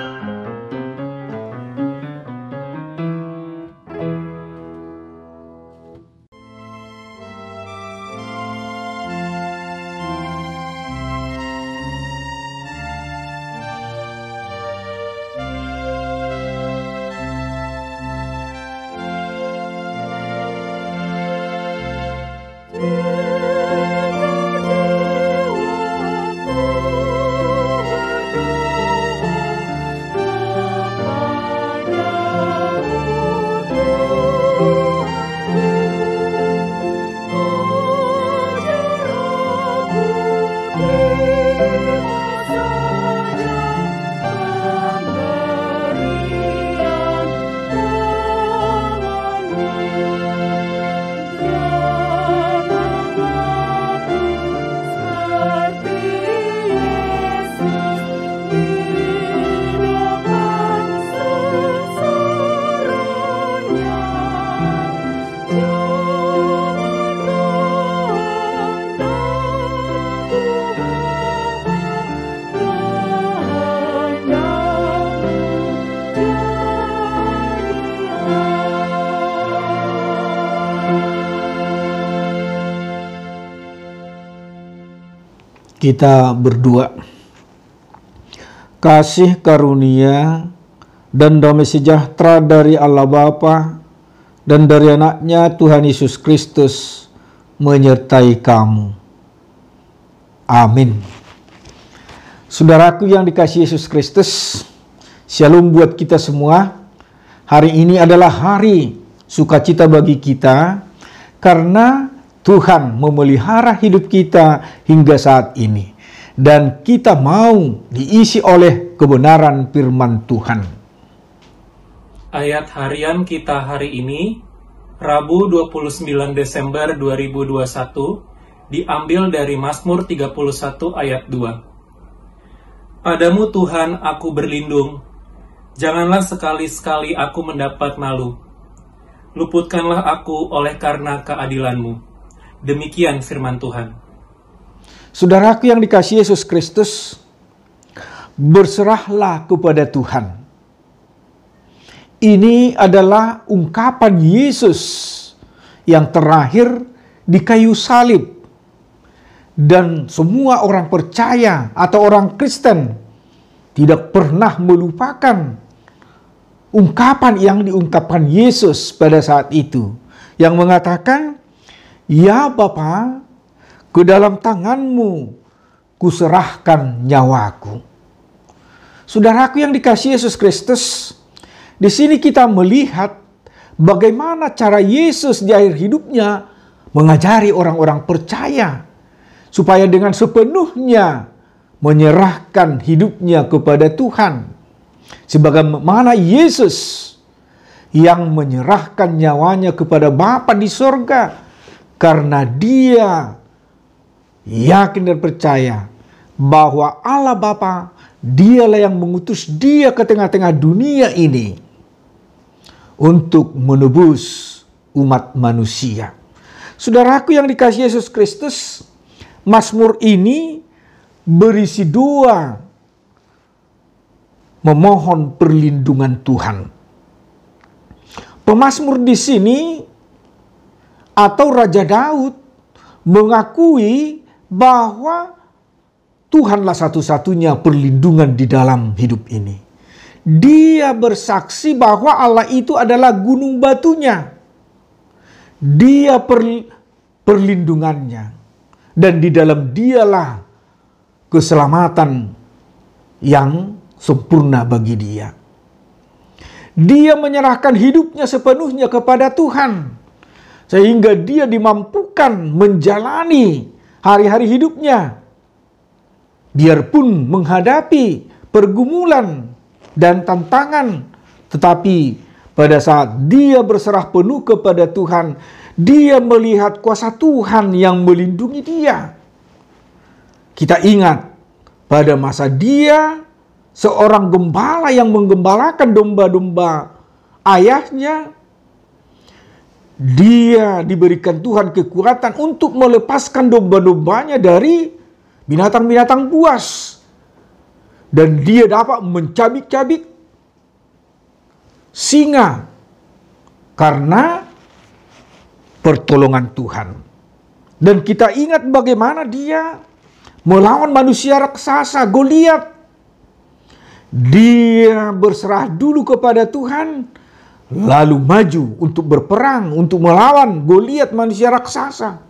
thank you kita berdua. Kasih karunia dan damai sejahtera dari Allah Bapa dan dari anaknya Tuhan Yesus Kristus menyertai kamu. Amin. Saudaraku yang dikasih Yesus Kristus, shalom buat kita semua. Hari ini adalah hari sukacita bagi kita karena Tuhan memelihara hidup kita hingga saat ini. Dan kita mau diisi oleh kebenaran firman Tuhan. Ayat harian kita hari ini, Rabu 29 Desember 2021, diambil dari Mazmur 31 ayat 2. Padamu Tuhan aku berlindung, janganlah sekali-sekali aku mendapat malu. Luputkanlah aku oleh karena keadilanmu Demikian firman Tuhan. Saudaraku yang dikasih Yesus Kristus, berserahlah kepada Tuhan. Ini adalah ungkapan Yesus yang terakhir di kayu salib. Dan semua orang percaya atau orang Kristen tidak pernah melupakan ungkapan yang diungkapkan Yesus pada saat itu yang mengatakan Ya Bapa, ke dalam tanganmu kuserahkan nyawaku. Saudaraku yang dikasih Yesus Kristus, di sini kita melihat bagaimana cara Yesus di akhir hidupnya mengajari orang-orang percaya supaya dengan sepenuhnya menyerahkan hidupnya kepada Tuhan. Sebagaimana Yesus yang menyerahkan nyawanya kepada Bapa di sorga karena dia yakin dan percaya bahwa Allah Bapa dialah yang mengutus dia ke tengah-tengah dunia ini untuk menebus umat manusia. Saudaraku yang dikasih Yesus Kristus, Mazmur ini berisi dua memohon perlindungan Tuhan. Pemasmur di sini atau Raja Daud mengakui bahwa Tuhanlah satu-satunya perlindungan di dalam hidup ini. Dia bersaksi bahwa Allah itu adalah gunung batunya. Dia per, perlindungannya. Dan di dalam dialah keselamatan yang sempurna bagi dia. Dia menyerahkan hidupnya sepenuhnya kepada Tuhan sehingga dia dimampukan menjalani hari-hari hidupnya biarpun menghadapi pergumulan dan tantangan tetapi pada saat dia berserah penuh kepada Tuhan dia melihat kuasa Tuhan yang melindungi dia kita ingat pada masa dia seorang gembala yang menggembalakan domba-domba ayahnya dia diberikan Tuhan kekuatan untuk melepaskan domba-dombanya dari binatang-binatang buas. Dan dia dapat mencabik-cabik singa karena pertolongan Tuhan. Dan kita ingat bagaimana dia melawan manusia raksasa Goliat. Dia berserah dulu kepada Tuhan lalu maju untuk berperang, untuk melawan Goliat manusia raksasa.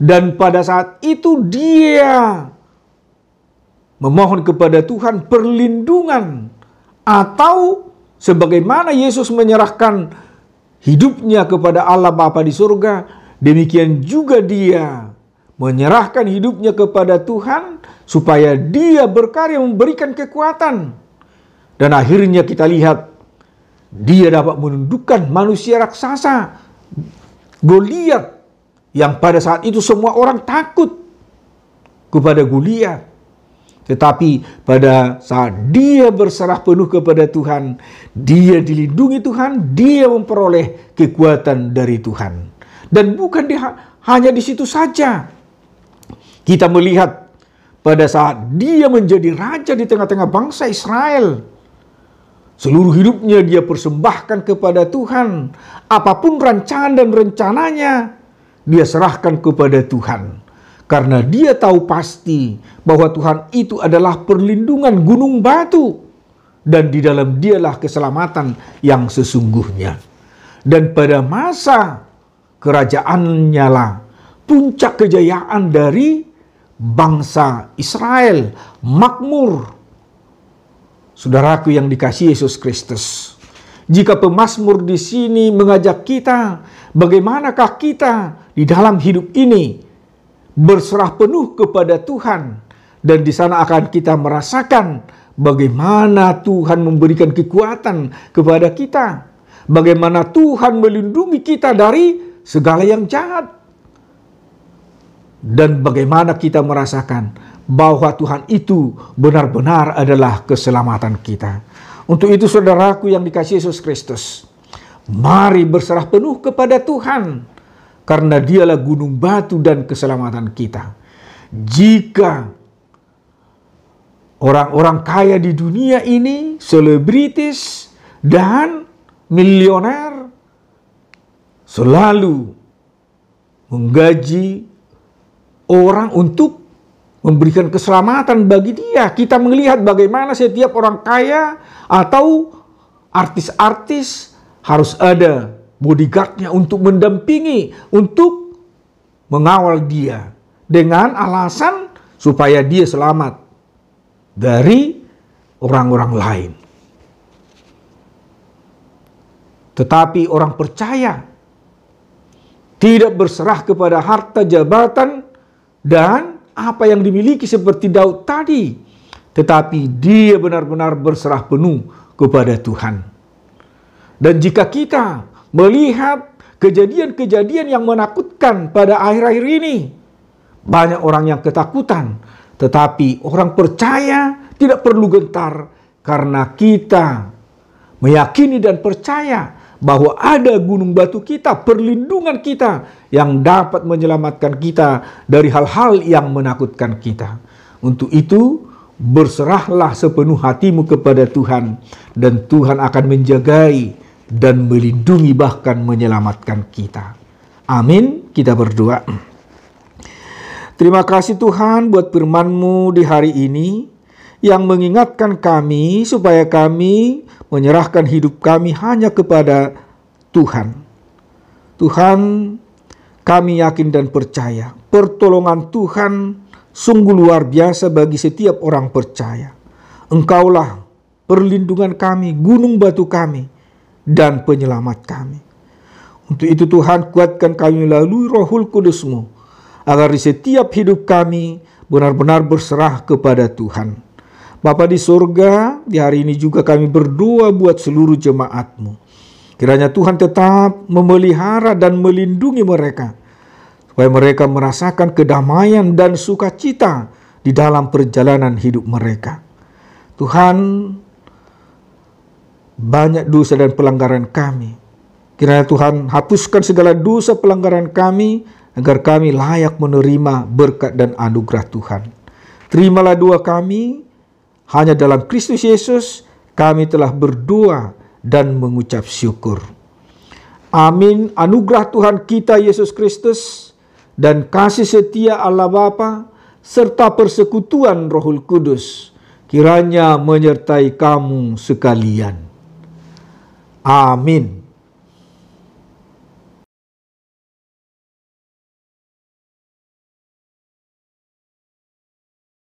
Dan pada saat itu dia memohon kepada Tuhan perlindungan atau sebagaimana Yesus menyerahkan hidupnya kepada Allah Bapa di surga, demikian juga dia menyerahkan hidupnya kepada Tuhan supaya dia berkarya memberikan kekuatan. Dan akhirnya kita lihat dia dapat menundukkan manusia raksasa, Goliat, yang pada saat itu semua orang takut kepada Goliat. Tetapi pada saat dia berserah penuh kepada Tuhan, dia dilindungi Tuhan, dia memperoleh kekuatan dari Tuhan. Dan bukan di, hanya di situ saja. Kita melihat pada saat dia menjadi raja di tengah-tengah bangsa Israel, Seluruh hidupnya dia persembahkan kepada Tuhan. Apapun rancangan dan rencananya, dia serahkan kepada Tuhan. Karena dia tahu pasti bahwa Tuhan itu adalah perlindungan gunung batu. Dan di dalam dialah keselamatan yang sesungguhnya. Dan pada masa kerajaannya lah puncak kejayaan dari bangsa Israel makmur Saudaraku yang dikasih Yesus Kristus, jika pemazmur di sini mengajak kita, bagaimanakah kita di dalam hidup ini berserah penuh kepada Tuhan dan di sana akan kita merasakan bagaimana Tuhan memberikan kekuatan kepada kita, bagaimana Tuhan melindungi kita dari segala yang jahat dan bagaimana kita merasakan bahwa Tuhan itu benar-benar adalah keselamatan kita. Untuk itu saudaraku yang dikasih Yesus Kristus, mari berserah penuh kepada Tuhan karena dialah gunung batu dan keselamatan kita. Jika orang-orang kaya di dunia ini, selebritis dan milioner selalu menggaji orang untuk memberikan keselamatan bagi dia. Kita melihat bagaimana setiap orang kaya atau artis-artis harus ada bodyguardnya untuk mendampingi, untuk mengawal dia dengan alasan supaya dia selamat dari orang-orang lain. Tetapi orang percaya tidak berserah kepada harta jabatan dan apa yang dimiliki seperti Daud tadi. Tetapi dia benar-benar berserah penuh kepada Tuhan. Dan jika kita melihat kejadian-kejadian yang menakutkan pada akhir-akhir ini, banyak orang yang ketakutan, tetapi orang percaya tidak perlu gentar karena kita meyakini dan percaya bahwa ada gunung batu kita, perlindungan kita yang dapat menyelamatkan kita dari hal-hal yang menakutkan kita. Untuk itu, berserahlah sepenuh hatimu kepada Tuhan dan Tuhan akan menjagai dan melindungi bahkan menyelamatkan kita. Amin, kita berdoa. Terima kasih Tuhan buat firman-Mu di hari ini yang mengingatkan kami supaya kami menyerahkan hidup kami hanya kepada Tuhan. Tuhan, kami yakin dan percaya pertolongan Tuhan sungguh luar biasa bagi setiap orang percaya. Engkaulah perlindungan kami, gunung batu kami, dan penyelamat kami. Untuk itu Tuhan kuatkan kami melalui rohul kudusmu, agar di setiap hidup kami benar-benar berserah kepada Tuhan. Bapa di surga, di hari ini juga kami berdoa buat seluruh jemaatmu. Kiranya Tuhan tetap memelihara dan melindungi mereka. Supaya mereka merasakan kedamaian dan sukacita di dalam perjalanan hidup mereka. Tuhan, banyak dosa dan pelanggaran kami. Kiranya Tuhan hapuskan segala dosa pelanggaran kami agar kami layak menerima berkat dan anugerah Tuhan. Terimalah doa kami hanya dalam Kristus Yesus kami telah berdoa dan mengucap syukur. Amin. Anugerah Tuhan kita Yesus Kristus dan kasih setia Allah Bapa serta persekutuan Roh Kudus kiranya menyertai kamu sekalian. Amin.